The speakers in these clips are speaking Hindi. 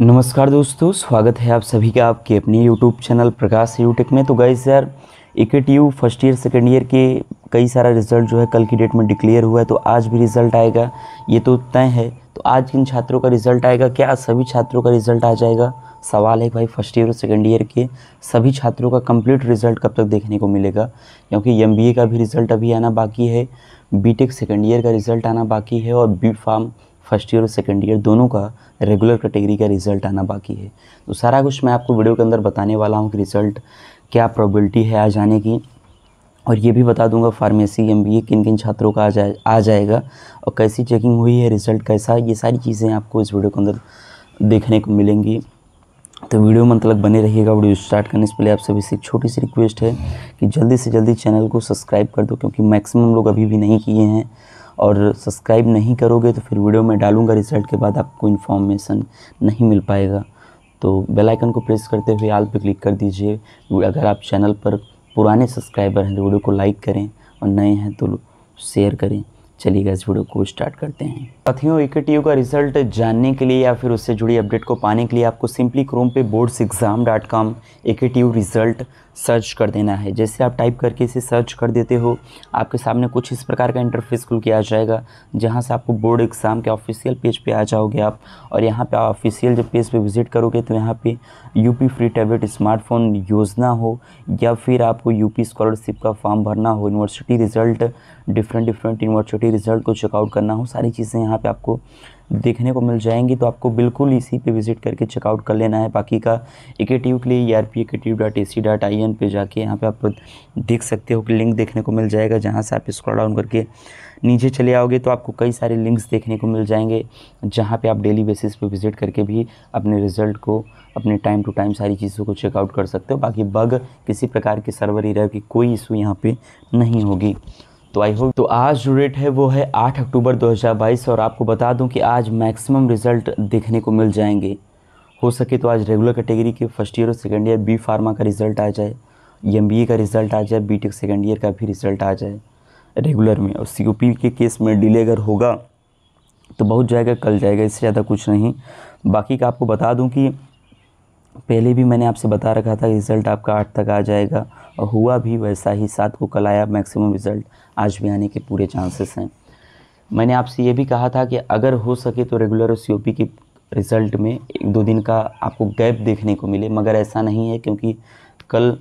नमस्कार दोस्तों स्वागत है आप सभी का आपके अपने यूट्यूब चैनल प्रकाश यूटेक में तो गाइज सर एक यू फर्स्ट ईयर सेकेंड ईयर के कई सारा रिजल्ट जो है कल की डेट में डिक्लेयर हुआ है तो आज भी रिजल्ट आएगा ये तो तय है तो आज किन छात्रों का रिजल्ट आएगा क्या सभी छात्रों का रिजल्ट आ जाएगा सवाल है भाई फर्स्ट ईयर और सेकेंड ईयर के सभी छात्रों का कंप्लीट रिजल्ट कब तक देखने को मिलेगा क्योंकि एम का भी रिज़ल्ट अभी आना बाकी है बीटेक सेकेंड ईयर का रिज़ल्ट आना बाकी है और बी फार्म फर्स्ट ईयर और सेकेंड ईयर दोनों का रेगुलर कैटेगरी का रिज़ल्ट आना बाकी है तो सारा कुछ मैं आपको वीडियो के अंदर बताने वाला हूँ कि रिज़ल्ट क्या प्रोबेबिलिटी है आ जाने की और ये भी बता दूंगा फार्मेसी एम बी ए किन किन छात्रों का आ जाए आ जाएगा और कैसी चेकिंग हुई है रिज़ल्ट कैसा ये सारी चीज़ें आपको इस वीडियो के अंदर देखने को मिलेंगी तो वीडियो में मतलब बने रहिएगा वीडियो स्टार्ट करने से पहले आप सभी से छोटी सी रिक्वेस्ट है कि जल्दी से जल्दी चैनल को सब्सक्राइब कर दो क्योंकि मैक्सिमम लोग अभी भी नहीं किए हैं और सब्सक्राइब नहीं करोगे तो फिर वीडियो में डालूंगा रिजल्ट के बाद आपको इन्फॉर्मेशन नहीं मिल पाएगा तो बेल आइकन को प्रेस करते हुए आल पर क्लिक कर दीजिए अगर आप चैनल पर पुराने सब्सक्राइबर हैं तो वीडियो को लाइक करें और नए हैं तो शेयर करें चलिएगा इस वीडियो को स्टार्ट करते हैं साथियों इकेटीयू का रिजल्ट जानने के लिए या फिर उससे जुड़ी अपडेट को पाने के लिए आपको सिंपली क्रोम पे boards exam dot com AKTU result search कर देना है जैसे आप टाइप करके इसे सर्च कर देते हो आपके सामने कुछ इस प्रकार का इंटरफेस खुल के आ जाएगा जहाँ से आपको बोर्ड एग्ज़ाम के ऑफिशियल पेज पे आ जाओगे आप और यहाँ पे ऑफिशियल जब पेज पे विज़िट करोगे तो यहाँ पे यूपी फ्री टैबलेट स्मार्टफोन योजना हो या फिर आपको यूपी स्कॉलरशिप का फॉर्म भरना हो university result different different university result को चेकआउट करना हो सारी चीज़ें यहाँ पर आपको देखने को मिल जाएंगी तो आपको बिल्कुल इसी पे विज़िट करके चेकआउट कर लेना है बाकी का ए के लिए E R P A K dot A C dot I N पर जाके यहाँ पे आप देख सकते हो कि लिंक देखने को मिल जाएगा जहाँ से आप स्क्रॉल डाउन करके नीचे चले आओगे तो आपको कई सारे लिंक्स देखने को मिल जाएंगे जहाँ पे आप डेली बेसिस पे विज़िट करके भी अपने रिज़ल्ट को अपने टाइम टू टाइम सारी चीज़ों को चेकआउट कर सकते हो बाकी बग किसी प्रकार के सर्वर एरर की कोई इशू यहाँ पर नहीं होगी तो आई होप तो आज जो डेट है वो है 8 अक्टूबर 2022 और आपको बता दूं कि आज मैक्सिमम रिजल्ट देखने को मिल जाएंगे हो सके तो आज रेगुलर कैटेगरी के फर्स्ट ईयर और सेकेंड ईयर बी फार्मा का रिज़ल्ट आ जाए एम बी ए का रिज़ल्ट आ जाए बी टेक सेकेंड ईयर का भी रिज़ल्ट आ जाए रेगुलर में और सी ओ पी के केस में डिले अगर होगा तो बहुत जाएगा कल जाएगा इससे ज़्यादा कुछ नहीं बाकी का आपको बता दूं कि पहले भी मैंने आपसे बता रखा था रिज़ल्ट आपका आठ तक आ जाएगा और हुआ भी वैसा ही सात को कल आया मैक्सिमम रिज़ल्ट आज भी आने के पूरे चांसेस हैं मैंने आपसे ये भी कहा था कि अगर हो सके तो रेगुलर ओ सी के रिज़ल्ट में एक दो दिन का आपको गैप देखने को मिले मगर ऐसा नहीं है क्योंकि कल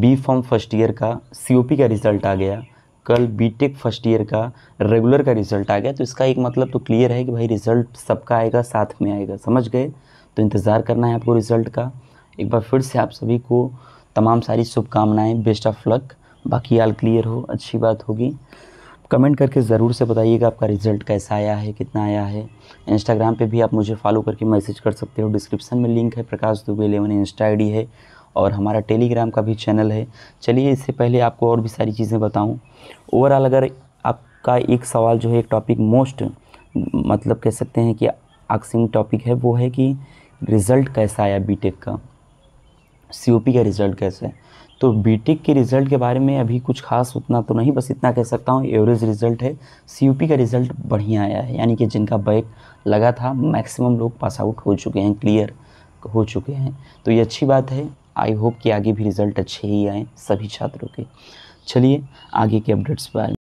बी फॉर्म फर्स्ट ईयर का सी का रिज़ल्ट आ गया कल बीटेक फर्स्ट ईयर का रेगुलर का रिज़ल्ट आ गया तो इसका एक मतलब तो क्लियर है कि भाई रिज़ल्ट सबका आएगा साथ में आएगा समझ गए तो इंतज़ार करना है आपको रिज़ल्ट का एक बार फिर से आप सभी को तमाम सारी शुभकामनाएँ बेस्ट ऑफ लक बाकी आल क्लियर हो अच्छी बात होगी कमेंट करके ज़रूर से बताइएगा आपका रिज़ल्ट कैसा आया है कितना आया है इंस्टाग्राम पे भी आप मुझे फॉलो करके मैसेज कर सकते हो डिस्क्रिप्शन में लिंक है प्रकाश दुबे इलेवन इंस्टा आई है और हमारा टेलीग्राम का भी चैनल है चलिए इससे पहले आपको और भी सारी चीज़ें बताऊँ ओवरऑल अगर आपका एक सवाल जो है एक टॉपिक मोस्ट मतलब कह सकते हैं कि आक्सिंग टॉपिक है वो है कि रिज़ल्ट कैसा आया बी का सी का रिज़ल्ट कैसे है तो बीटेक के रिज़ल्ट के बारे में अभी कुछ खास उतना तो नहीं बस इतना कह सकता हूँ एवरेज रिज़ल्ट है सीयूपी का रिज़ल्ट बढ़िया आया है यानी कि जिनका बैक लगा था मैक्सिमम लोग पास आउट हो चुके हैं क्लियर हो चुके हैं तो ये अच्छी बात है आई होप कि आगे भी रिज़ल्ट अच्छे ही आएँ सभी छात्रों के चलिए आगे के अपडेट्स पर